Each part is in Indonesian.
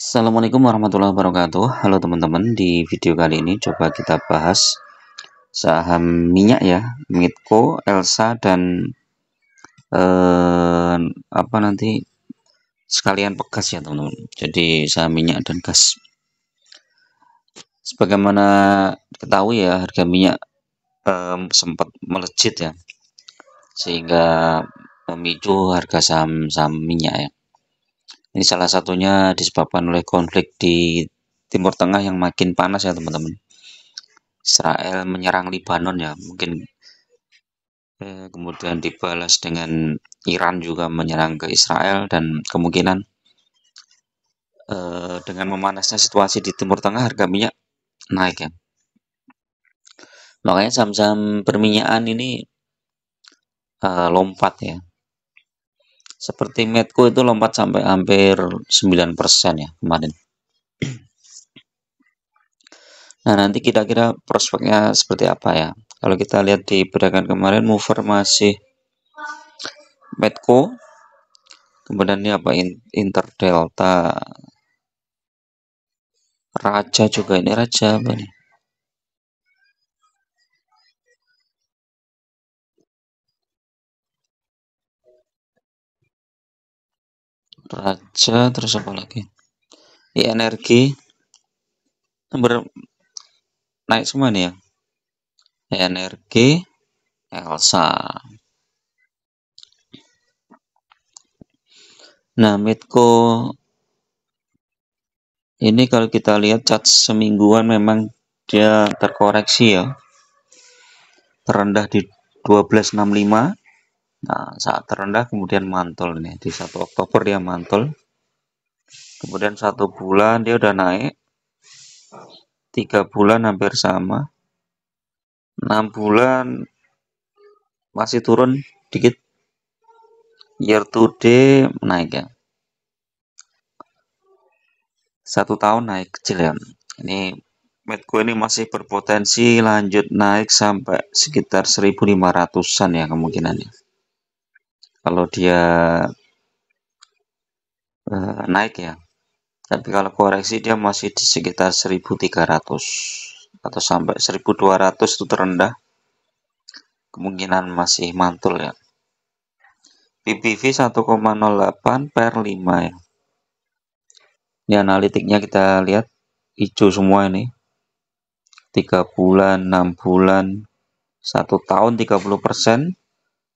Assalamualaikum warahmatullahi wabarakatuh Halo teman-teman di video kali ini coba kita bahas saham minyak ya Mitko, Elsa dan eh, apa nanti sekalian pegas ya teman-teman jadi saham minyak dan gas sebagaimana ketahui ya harga minyak eh, sempat melejit ya sehingga memicu harga saham-saham minyak ya ini salah satunya disebabkan oleh konflik di Timur Tengah yang makin panas ya teman-teman. Israel menyerang Lebanon ya mungkin eh, kemudian dibalas dengan Iran juga menyerang ke Israel dan kemungkinan eh, dengan memanasnya situasi di Timur Tengah harga minyak naik ya makanya saham-saham perminyakan ini uh, lompat ya seperti Medco itu lompat sampai hampir 9% ya kemarin. Nah, nanti kira-kira prospeknya seperti apa ya? Kalau kita lihat di pedagang kemarin mover masih Medco. Kemudian ini apa Inter Delta, Raja juga ini Raja apa nih? raja terus apa lagi ini energi ber naik semua nih ya energi Elsa nah Mitko ini kalau kita lihat cat semingguan memang dia terkoreksi ya terendah di 1265 Nah, saat terendah kemudian mantul nih. Di 1 Oktober dia mantul. Kemudian satu bulan dia udah naik. Tiga bulan hampir sama. 6 bulan masih turun dikit. Year to day naik ya. Satu tahun naik kecil ya. Ini Medco ini masih berpotensi lanjut naik sampai sekitar 1500-an ya kemungkinannya kalau dia uh, naik ya tapi kalau koreksi dia masih di sekitar 1300 atau sampai 1200 itu terendah kemungkinan masih mantul ya PPV 1,08 per 5 ya ini analitiknya kita lihat hijau semua ini 3 bulan 6 bulan 1 tahun 30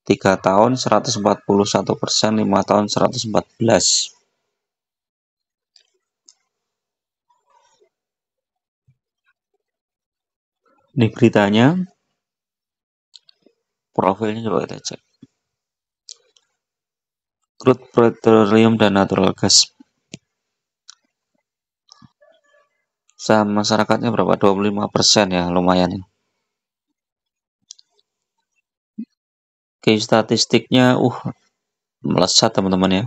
3 tahun 141 persen, 5 tahun 114. Ini beritanya, profilnya coba kita cek. Crude petroleum dan natural gas. Saham masyarakatnya berapa? 25 persen ya, lumayan ya. Oke, statistiknya uh melesat teman-teman ya.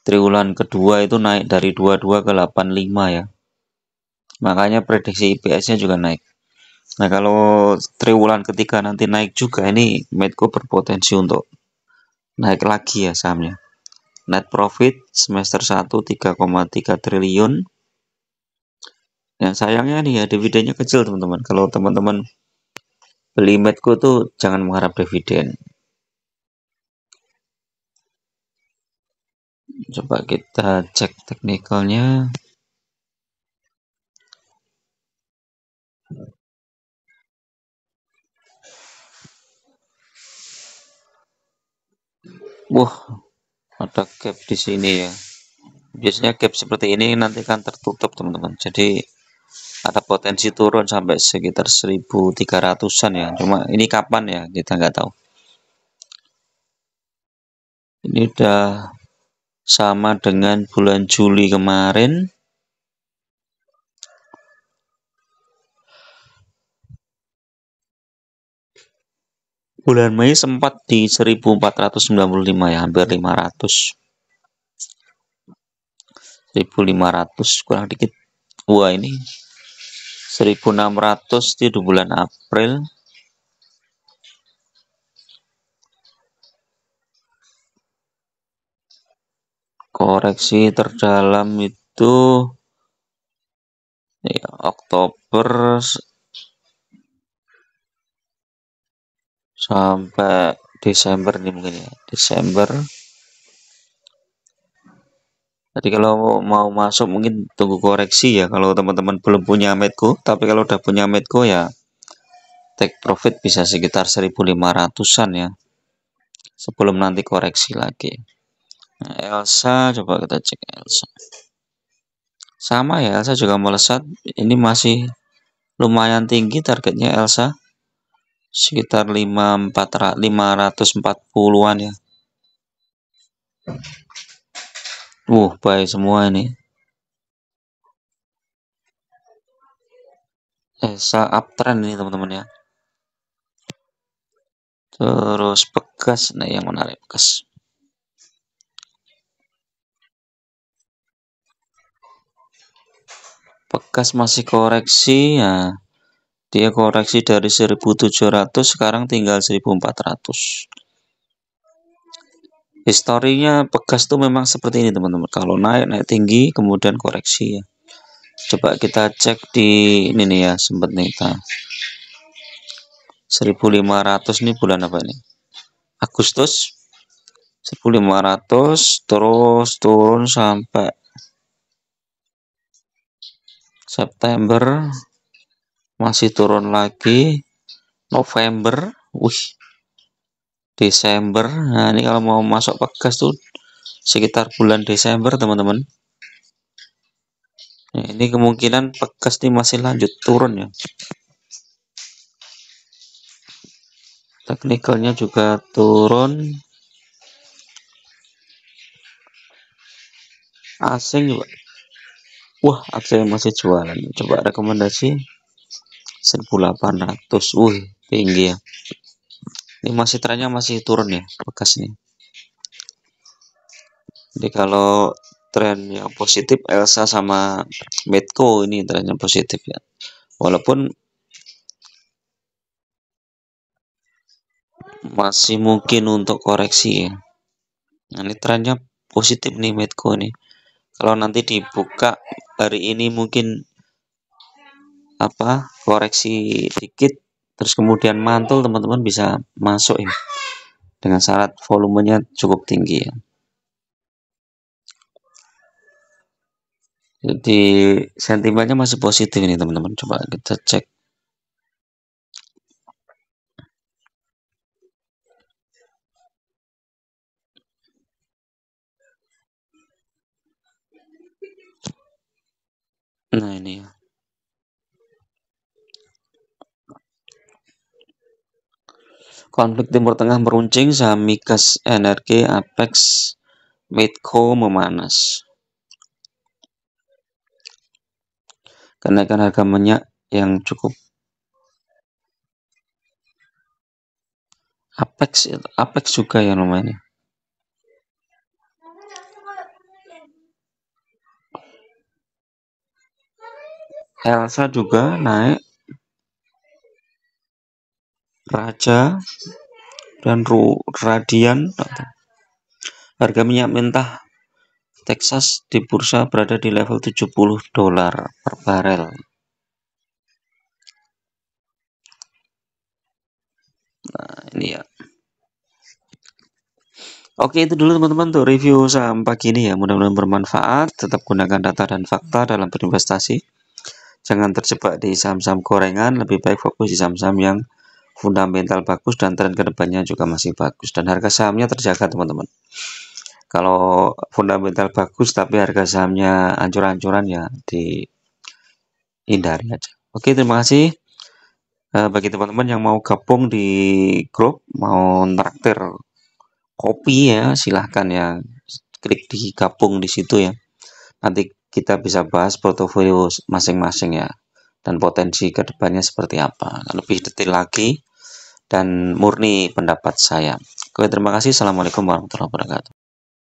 Triwulan kedua itu naik dari 22 ke 85 ya. Makanya prediksi IPS-nya juga naik. Nah, kalau triwulan ketiga nanti naik juga ini Medco berpotensi untuk naik lagi ya sahamnya. Net profit semester 1 3,3 triliun. Yang sayangnya nih ya dividennya kecil teman-teman. Kalau teman-teman medco tuh jangan mengharap dividen. Coba kita cek teknikalnya. Wah, ada gap di sini ya. Biasanya gap seperti ini nanti kan tertutup, teman-teman. Jadi ada potensi turun sampai sekitar 1300-an ya cuma ini kapan ya kita nggak tahu ini udah sama dengan bulan Juli kemarin bulan Mei sempat di 1495 ya hampir 500 1500 kurang dikit wah ini 1600 di bulan April koreksi terdalam itu ya, Oktober sampai Desember nih mungkin ya Desember jadi kalau mau masuk mungkin tunggu koreksi ya kalau teman-teman belum punya medco. Tapi kalau udah punya medco ya take profit bisa sekitar 1500-an ya. Sebelum nanti koreksi lagi. Nah, Elsa coba kita cek Elsa. Sama ya Elsa juga melesat. Ini masih lumayan tinggi targetnya Elsa. Sekitar 540-an ya. Wuh, baik semua ini. Esa eh, uptrend ini teman-teman ya. Terus bekas, nah yang menarik bekas. Bekas masih koreksi ya. Dia koreksi dari 1700 sekarang tinggal 1400 historinya pegas tuh memang seperti ini teman-teman kalau naik naik tinggi kemudian koreksi ya coba kita cek di ini nih ya sempat nih kita 1500 nih bulan apa ini? Agustus 1500 terus turun sampai September masih turun lagi November wih Desember nah ini kalau mau masuk pegas tuh sekitar bulan Desember teman-teman nah, ini kemungkinan pegas nih masih lanjut turun ya teknikalnya juga turun asing juga wah asing masih jualan coba rekomendasi 1800 wih tinggi ya ini masih trennya masih turun ya bekas ini jadi kalau tren yang positif Elsa sama Medco ini trennya positif ya walaupun masih mungkin untuk koreksi ya nah, ini trennya positif nih Medco ini. kalau nanti dibuka hari ini mungkin apa koreksi dikit terus kemudian mantul teman-teman bisa masuk ya dengan syarat volumenya cukup tinggi ya jadi sentimennya masih positif ini teman-teman coba kita cek Nah ini ya. Konflik Timur Tengah meruncing, saham migas energi Apex Medco memanas. Kenaikan harga minyak yang cukup Apex Apex juga ya namanya. Elsa juga naik Raja dan Ru Radian. Harga minyak mentah Texas di bursa berada di level 70 dolar per barel. Nah, ini ya. Oke, itu dulu teman-teman untuk review saham pagi ini ya. Mudah-mudahan bermanfaat. Tetap gunakan data dan fakta dalam berinvestasi. Jangan terjebak di saham-saham gorengan, lebih baik fokus di saham-saham yang fundamental bagus dan tren kedepannya juga masih bagus dan harga sahamnya terjaga teman-teman kalau fundamental bagus tapi harga sahamnya ancur-ancuran ya dihindari aja oke terima kasih eh, bagi teman-teman yang mau gabung di grup mau traktir kopi ya silahkan ya klik di gabung di situ ya nanti kita bisa bahas portofolio masing-masing ya dan potensi kedepannya seperti apa lebih detail lagi dan murni pendapat saya. Oke, terima kasih. Assalamualaikum warahmatullahi wabarakatuh.